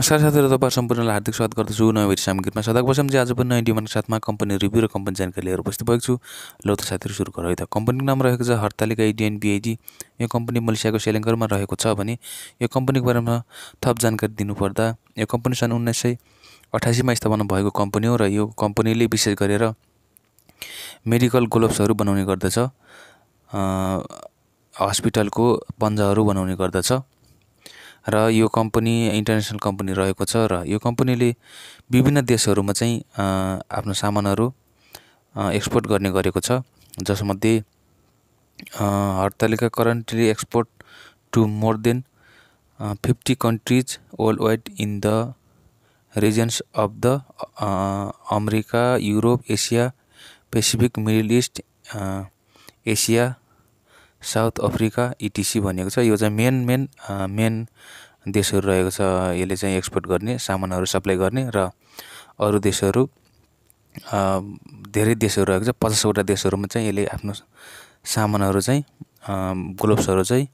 नमस्कार साथीहरू तपाईँ सम्पूर्णलाई हार्दिक स्वागत गर्दछु नयाँ भेटी सामी गीतमा सदा बसम आज पनि नयाँ डिमान्डको साथमा कम्पनी रिभ्यू र कम्पनी जानकारी लिएर उपस्थित भएको छु ल त साथीहरू सुरु गरौँ त कम्पनीको नाम रहेको छ हर्तालिका इडिएनबिआइजी यो कम्पनी मलेसियाको सेलेङ्गरमा रहेको छ भने यो कम्पनीको बारेमा थप जानकारी दिनुपर्दा यो कम्पनी सन् उन्नाइस सय अठासीमा स्थापना भएको कम्पनी हो र यो कम्पनीले विशेष गरेर मेडिकल ग्लोभ्सहरू बनाउने गर्दछ हस्पिटलको पन्जाहरू बनाउने गर्दछ र यो कम्पनी इन्टरनेसनल कम्पनी रहेको छ र यो कम्पनीले विभिन्न देशहरूमा चाहिँ आफ्नो सामानहरू एक्सपोर्ट गर्ने गरेको छ जसमध्ये हडतालिका currently export to more than fifty countries worldwide in the regions of the America Europe Asia Pacific Middle East Asia South Africa etc भनेको छ यो चाहिँ मेन मेन मेन देशहरू रहेको छ यसले चाहिँ एक्सपोर्ट गर्ने सामानहरू सप्लाई गर्ने र अरू देशहरू धेरै देशहरू रहेको छ पचासवटा देशहरूमा चाहिँ यसले आफ्नो सामानहरू चाहिँ ग्लोभ्सहरू चाहिँ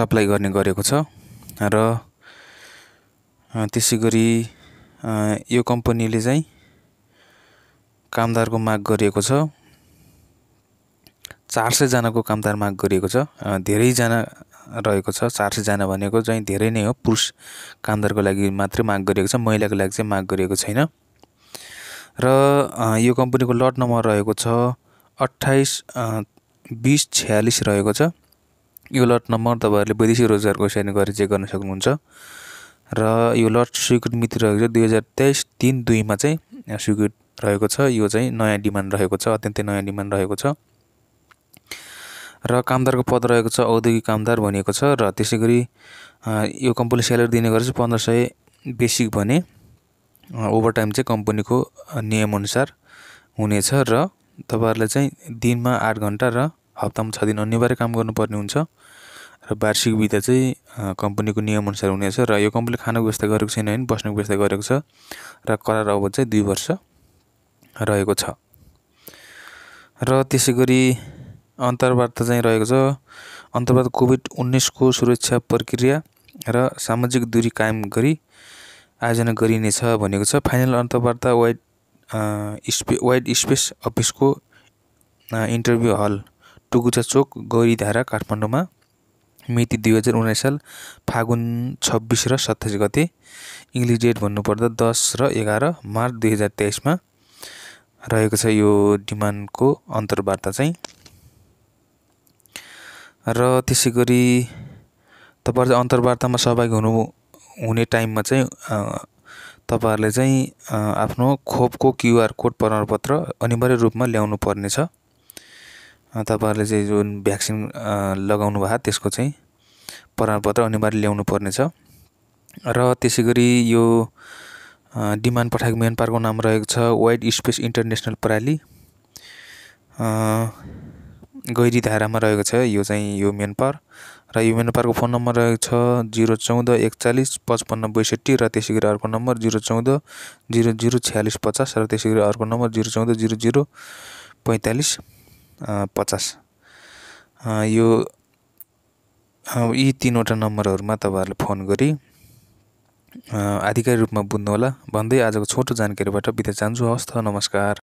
सप्लाई गर्ने गरेको छ र त्यसै गरी यो कम्पनीले चाहिँ कामदारको माग गरिएको छ चार सयजनाको कामदार माग गरिएको छ धेरैजना रहेको छ चार सयजना भनेको चाहिँ धेरै नै हो पुरुष कामदारको लागि मात्रै माग गरिएको छ महिलाको लागि चाहिँ माग गरिएको छैन र यो कम्पनीको लट नम्बर रहेको छ अट्ठाइस बिस छ्यालिस रहेको छ यो लट नम्बर तपाईँहरूले वैदेशिक रोजगारको कोषानी गरेर चेक गर्न सक्नुहुन्छ र यो लट स्वीकृत मिति रहेको छ दुई हजार तेइस तिन दुईमा चाहिँ स्वीकृत रहेको छ यो चाहिँ नयाँ डिमान्ड रहेको छ अत्यन्तै नयाँ डिमान्ड रहेको छ र कामदारको पद रहेको छ औद्योगिक कामदार भनिएको छ र त्यसै गरी यो कम्पनीले स्यालेरी दिने गर्छ पन्ध्र सय बेसिक भने ओभरटाइम चाहिँ कम्पनीको नियमअनुसार हुनेछ र तपाईँहरूले चाहिँ दिनमा आठ घन्टा र हप्तामा छ दिन अनिवार्य काम गर्नुपर्ने हुन्छ र वार्षिक बिदा चाहिँ कम्पनीको नियमअनुसार हुनेछ र यो कम्पनीले खानाको व्यवस्था गरेको छैन भने बस्नुको व्यवस्था गरेको छ र करार अवध चाहिँ दुई वर्ष रहेको छ र त्यसै गरी अन्तर्वार्ता चाहिँ रहेको छ अन्तर्वार्ता कोभिड उन्नाइसको सुरक्षा प्रक्रिया र सामाजिक दूरी कायम गरी आयोजना गरिनेछ भनेको छ फाइनल अन्तर्वार्ता वाइड स्पे वाइड स्पेस अफिसको इन्टरभ्यू हल टुकुचा चोक गौरीधारा काठमाडौँमा मिति दुई हजार उन्नाइस साल फागुन छब्बिस र सत्ताइस गते इङ्ग्लिस डेट भन्नुपर्दा दस र एघार मार्च दुई हजार तेइसमा रहेको छ यो डिमान्डको अन्तर्वार्ता चाहिँ र त्यसै गरी तपाईँहरू चाहिँ अन्तर्वार्तामा सहभागी हुनु हुने टाइममा चाहिँ तपाईँहरूले चाहिँ आफ्नो खोपको क्युआर कोड प्रमाणपत्र अनिवार्य रूपमा ल्याउनु पर्नेछ तपाईँहरूले चाहिँ जुन भ्याक्सिन लगाउनु भएको त्यसको चाहिँ प्रमाणपत्र अनिवार्य ल्याउनु पर्नेछ र त्यसै गरी यो डिमान्ड पठाएको मेन पार्कको नाम रहेको छ वाइड स्पेस इन्टरनेसनल पराली गैरी धारामा रहेको छ यो चाहिँ यो मेन पार र यो मेन पारको फोन नम्बर रहेको छ जिरो चौध एकचालिस पचपन्न बैसठी र त्यसै गरी अर्को नम्बर जिरो चौध जिरो जिरो छ्यालिस पचास र त्यसै गरी अर्को नम्बर जिरो चौध जिरो जिरो पैँतालिस पचास यो यी तिनवटा नम्बरहरूमा तपाईँहरूले फोन गरी आधिकारिक रूपमा बुझ्नुहोला भन्दै आजको छोटो जानकारीबाट बिदा चाहन्छु हवस् त नमस्कार